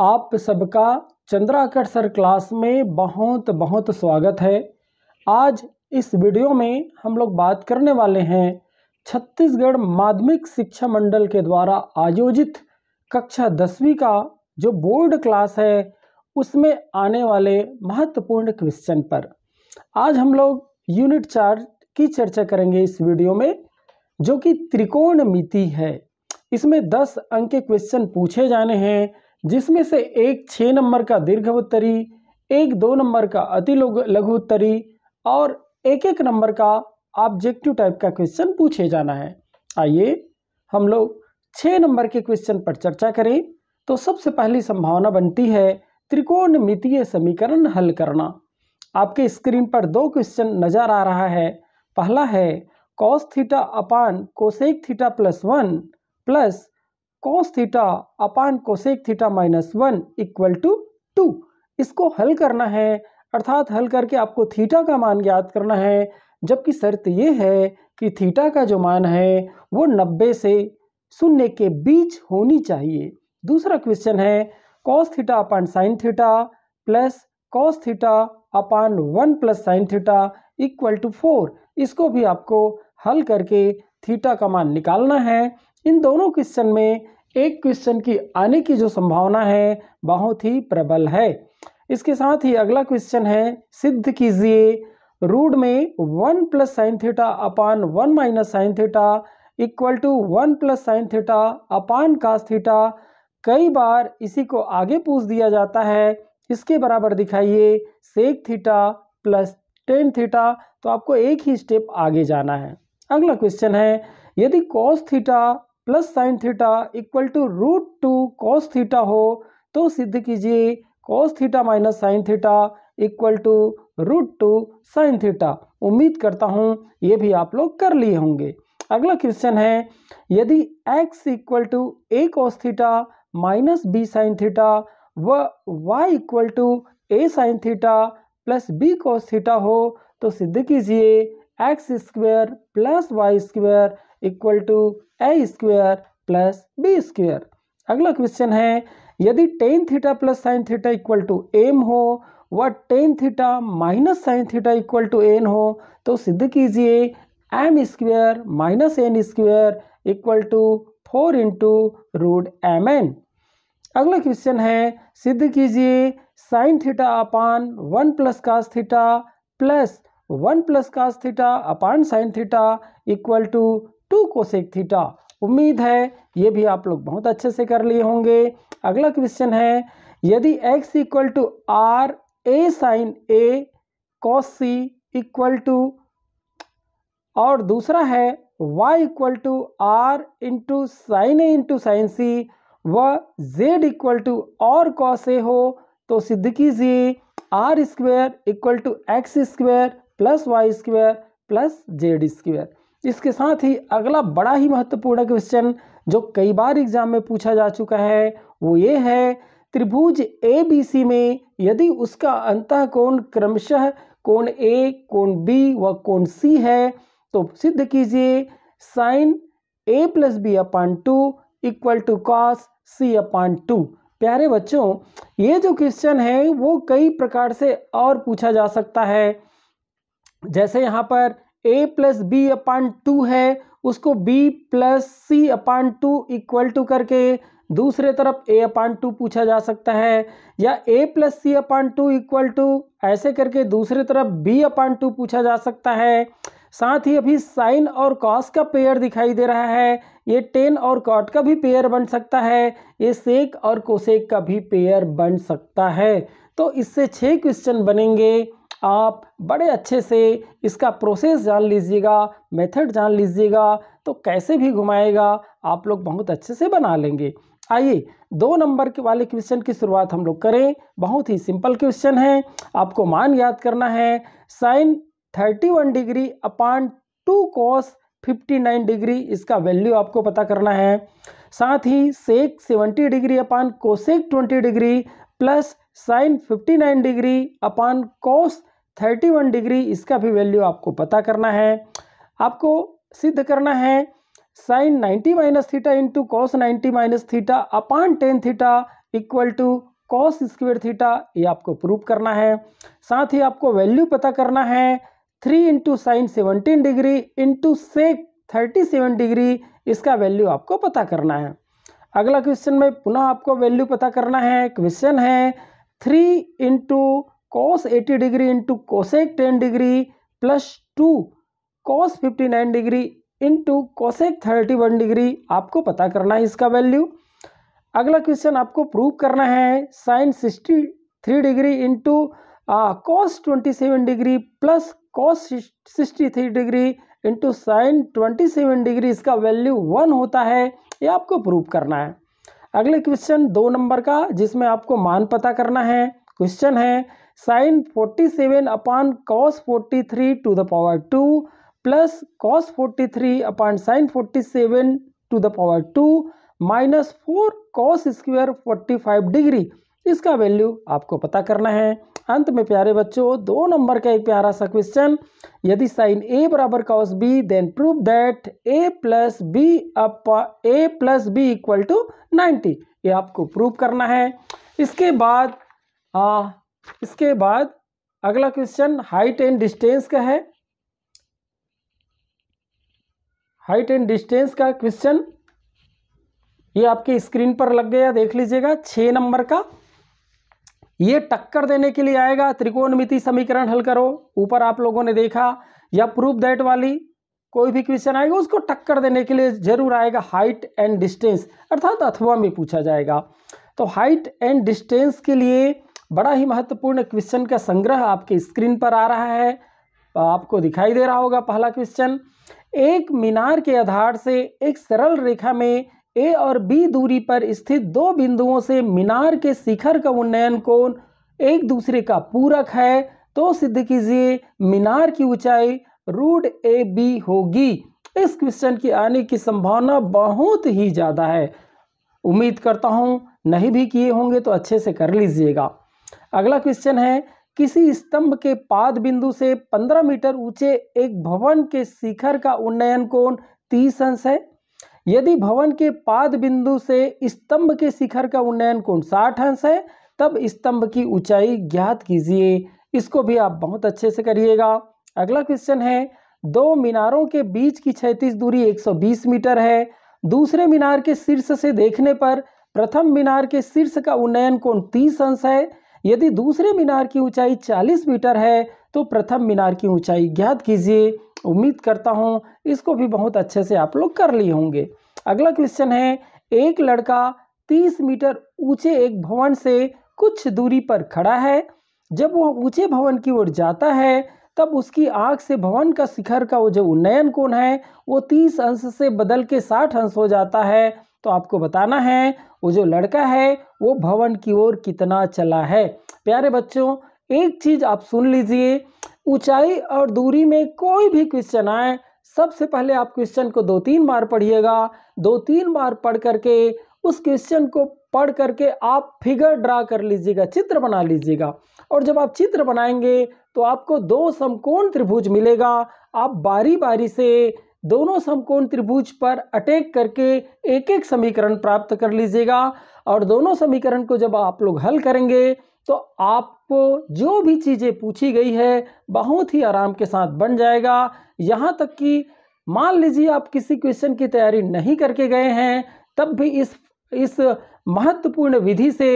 आप सबका Chandrakar sir class में बहुत बहुत स्वागत है आज इस वीडियो में हम लोग बात करने वाले हैं छत्तीसगढ़ माध्यमिक शिक्षा मंडल के द्वारा आयोजित कक्षा दसवीं का जो बोर्ड क्लास है उसमें आने वाले महत्वपूर्ण क्वेश्चन पर आज हम लोग यूनिट चार की चर्चा करेंगे इस वीडियो में जो कि मिति है इसमें दस अंक के क्वेश्चन पूछे जाने हैं जिसमें से एक छः नंबर का दीर्घ उत्तरी एक दो नंबर का अति लघु उत्तरी और एक एक नंबर का ऑब्जेक्टिव टाइप का क्वेश्चन पूछे जाना है आइए हम लोग छः नंबर के क्वेश्चन पर चर्चा करें तो सबसे पहली संभावना बनती है मितीय समीकरण हल करना आपके स्क्रीन पर दो क्वेश्चन नज़र आ रहा है पहला है cos theta upon cosec theta plus one plus cos theta upon cosec theta minus one equal to two इसको हल करना है अर्थात हल करके आपको थीटा का मान ज्ञात करना है जबकि शर्त ये है कि थीटा का जो मान है वो नब्बे से शून्य के बीच होनी चाहिए दूसरा क्वेश्चन है cos theta upon sine theta plus cos theta upon one plus sine theta equal to four इसको भी आपको हल करके थीटा का मान निकालना है इन दोनों क्वेश्चन में एक क्वेश्चन की आने की जो संभावना है बहुत ही प्रबल है इसके साथ ही अगला क्वेश्चन है सिद्ध कीजिए रूट में one plus sine theta upon one minus sine theta equal to one plus sine theta upon cos theta कई बार इसी को आगे पूछ दिया जाता है इसके बराबर दिखाइए sec theta plus tan theta तो आपको एक ही स्टेप आगे जाना है अगला क्वेश्चन है यदि cos theta plus sine theta equal to root two cos theta हो तो सिद्ध कीजिए cos theta minus sine theta equal to root two sine theta उम्मीद करता हूँ ये भी आप लोग कर लिए होंगे अगला क्वेश्चन है यदि x equal to A cos theta minus B sine theta व y equal to A sine theta plus B cos theta हो तो सिद्ध कीजिए X square plus Y square equal to A square plus B square अगला question है यदि tan theta plus sine theta equal to M हो व tan theta minus sine theta equal to N हो तो सिद्ध कीजिए M square minus N square equal to four into root M N अगला क्वेश्चन है सिद्ध कीजिए sine theta upon one plus cos theta plus one plus cos theta upon sine theta equal to two cosec theta उम्मीद है ये भी आप लोग बहुत अच्छे से कर लिए होंगे अगला क्वेश्चन है यदि x equal to R A sine A cos C equal to और दूसरा है y equal to R into sine A into sine C व z इक्वल टू और कॉस ए हो तो सिद्ध कीजिए R square equal to X square plus Y square plus Z square इसके साथ ही अगला बड़ा ही महत्वपूर्ण क्वेश्चन जो कई बार एग्जाम में पूछा जा चुका है वो ये है त्रिभुज ए बी सी में यदि उसका अंत कोण क्रमशः कोण ए कोण बी व कोण सी है तो सिद्ध कीजिए sine A plus B upon two equal to cos C upon two प्यारे बच्चों ये जो क्वेश्चन है वो कई प्रकार से और पूछा जा सकता है जैसे यहाँ पर A plus B upon two है उसको B plus C upon two equal to करके दूसरे तरफ ए अपान टू पूछा जा सकता है या A plus C upon two equal to ऐसे करके दूसरे तरफ बी अपान टू पूछा जा सकता है साथ ही अभी साइन और कॉस का पेयर दिखाई दे रहा है ये टेन और कॉट का भी पेयर बन सकता है ये सेक और कोसेक का भी पेयर बन सकता है तो इससे छः क्वेश्चन बनेंगे आप बड़े अच्छे से इसका प्रोसेस जान लीजिएगा मेथड जान लीजिएगा तो कैसे भी घुमाएगा आप लोग बहुत अच्छे से बना लेंगे आइए दो नंबर के वाले क्वेश्चन की शुरुआत हम लोग करें बहुत ही सिंपल क्वेश्चन है आपको मान याद करना है sine thirty one degree upon two cos fifty nine degree इसका वैल्यू आपको पता करना है साथ ही sec seventy degree upon cosec twenty degree plus sine fifty nine degree upon cos thirty one degree इसका भी वैल्यू आपको पता करना है आपको सिद्ध करना है sine ninety minus theta into cos ninety minus theta upon tan theta equal to cos square theta ये आपको प्रूव करना है साथ ही आपको वैल्यू पता करना है three into sine seventeen degree into sec thirty seven degree इसका वैल्यू आपको पता करना है अगला क्वेश्चन में पुनः आपको वैल्यू पता करना है क्वेश्चन है three into cos 80 degree into cosec 10 degree plus 2 cos 59 degree into cosec 31 degree आपको पता करना है इसका वैल्यू अगला क्वेश्चन आपको प्रूव करना है sine 63 degree into cos twenty seven degree plus cos sixty three degree into sine twenty seven degree इसका वैल्यू वन होता है ये आपको प्रूव करना है अगले क्वेश्चन दो नंबर का जिसमें आपको मान पता करना है क्वेश्चन है sine 47 upon cos forty three to the power two plus cos 43 upon sine forty seven to the power two minus four cos square five degree इसका वैल्यू आपको पता करना है अंत में प्यारे बच्चों दो नंबर का एक प्यारा सा क्वेश्चन यदि साइन ए बराबर cos B then prove that A plus B up A plus B equal to ninety ये आपको प्रूव करना है इसके बाद आ, इसके बाद अगला क्वेश्चन हाइट एंड डिस्टेंस का है हाइट एंड डिस्टेंस का क्वेश्चन ये आपके स्क्रीन पर लग गया देख लीजिएगा छ नंबर का ये टक्कर देने के लिए आएगा त्रिकोणमिति समीकरण हल करो ऊपर आप लोगों ने देखा या प्रूफ दैट वाली कोई भी क्वेश्चन आएगा उसको टक्कर देने के लिए जरूर आएगा हाइट एंड डिस्टेंस अर्थात अथवा में पूछा जाएगा तो हाइट एंड डिस्टेंस के लिए बड़ा ही महत्वपूर्ण क्वेश्चन का संग्रह आपके स्क्रीन पर आ रहा है आपको दिखाई दे रहा होगा पहला क्वेश्चन एक मीनार के आधार से एक सरल रेखा में ए और बी दूरी पर स्थित दो बिंदुओं से मीनार के शिखर का उन्नयन कोण एक दूसरे का पूरक है तो सिद्ध कीजिए मीनार की ऊंचाई रूट ए बी होगी इस क्वेश्चन की आने की संभावना बहुत ही ज़्यादा है उम्मीद करता हूँ नहीं भी किए होंगे तो अच्छे से कर लीजिएगा अगला क्वेश्चन है किसी स्तंभ के पाद बिंदु से 15 मीटर ऊंचे एक भवन के शिखर का उन्नयन कोण 30 अंश है यदि भवन के पाद बिंदु से स्तंभ के शिखर का उन्नयन कोण 60 अंश है तब स्तंभ की ऊंचाई ज्ञात कीजिए इसको भी आप बहुत अच्छे से करिएगा अगला क्वेश्चन है दो मीनारों के बीच की क्षैतिज दूरी 120 मीटर है दूसरे मीनार के शीर्ष से देखने पर प्रथम मीनार के शीर्ष का उन्नयन कोण 30 अंश है यदि दूसरे मीनार की ऊंचाई 40 मीटर है तो प्रथम मीनार की ऊंचाई ज्ञात कीजिए उम्मीद करता हूँ इसको भी बहुत अच्छे से आप लोग कर लिए होंगे अगला क्वेश्चन है एक लड़का 30 मीटर ऊंचे एक भवन से कुछ दूरी पर खड़ा है जब वह ऊंचे भवन की ओर जाता है तब उसकी आँख से भवन का शिखर का वो जो उन्नयन कोण है वो तीस अंश से बदल के साठ अंश हो जाता है तो आपको बताना है वो जो लड़का है वो भवन की ओर कितना चला है प्यारे बच्चों एक चीज़ आप सुन लीजिए ऊंचाई और दूरी में कोई भी क्वेश्चन आए सबसे पहले आप क्वेश्चन को दो तीन बार पढ़िएगा दो तीन बार पढ़ करके उस क्वेश्चन को पढ़ करके आप फिगर ड्रा कर लीजिएगा चित्र बना लीजिएगा और जब आप चित्र बनाएंगे तो आपको दो समकोण त्रिभुज मिलेगा आप बारी बारी से दोनों समकोण त्रिभुज पर अटैक करके एक एक समीकरण प्राप्त कर लीजिएगा और दोनों समीकरण को जब आप लोग हल करेंगे तो आपको जो भी चीज़ें पूछी गई है बहुत ही आराम के साथ बन जाएगा यहाँ तक कि मान लीजिए आप किसी क्वेश्चन की तैयारी नहीं करके गए हैं तब भी इस इस महत्वपूर्ण विधि से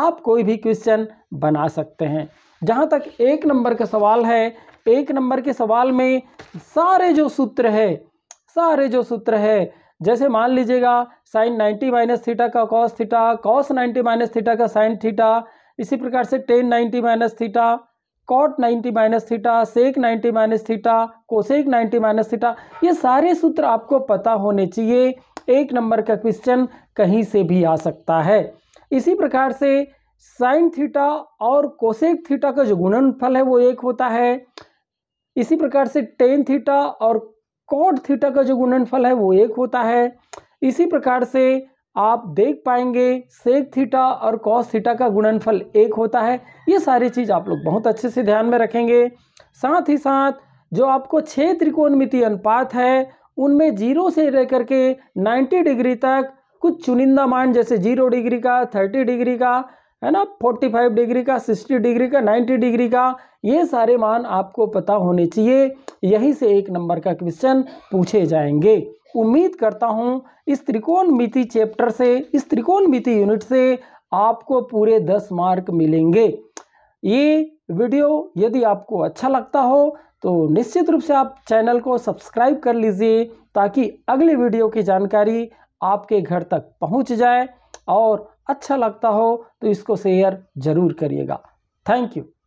आप कोई भी क्वेश्चन बना सकते हैं जहाँ तक एक नंबर का सवाल है एक नंबर के सवाल में सारे जो सूत्र है सारे जो सूत्र है जैसे मान लीजिएगा साइन 90 माइनस थीटा का cos theta cos 90 minus theta का साइन थीटा इसी प्रकार से tan 90 minus theta cot 90 minus theta sec 90 minus theta cosec 90 minus theta ये सारे सूत्र आपको पता होने चाहिए एक नंबर का क्वेश्चन कहीं से भी आ सकता है इसी प्रकार से साइन थीटा और कोसेक थीटा का जो गुणनफल है वो एक होता है इसी प्रकार से टेन थीटा और कॉट थीटा का जो गुणनफल है वो एक होता है इसी प्रकार से आप देख पाएंगे सेक थीटा और कॉस थीटा का गुणनफल एक होता है ये सारी चीज़ आप लोग बहुत अच्छे से ध्यान में रखेंगे साथ ही साथ जो आपको छः त्रिकोणमिति अनुपात है उनमें जीरो से लेकर के नाइन्टी डिग्री तक कुछ चुनिंदा मान जैसे जीरो डिग्री का थर्टी डिग्री का है ना 45 डिग्री का 60 डिग्री का 90 डिग्री का ये सारे मान आपको पता होने चाहिए यही से एक नंबर का क्वेश्चन पूछे जाएंगे उम्मीद करता हूँ इस त्रिकोणमिति चैप्टर से इस त्रिकोणमिति यूनिट से आपको पूरे दस मार्क मिलेंगे ये वीडियो यदि आपको अच्छा लगता हो तो निश्चित रूप से आप चैनल को सब्सक्राइब कर लीजिए ताकि अगले वीडियो की जानकारी आपके घर तक पहुंच जाए और अच्छा लगता हो तो इसको शेयर ज़रूर करिएगा थैंक यू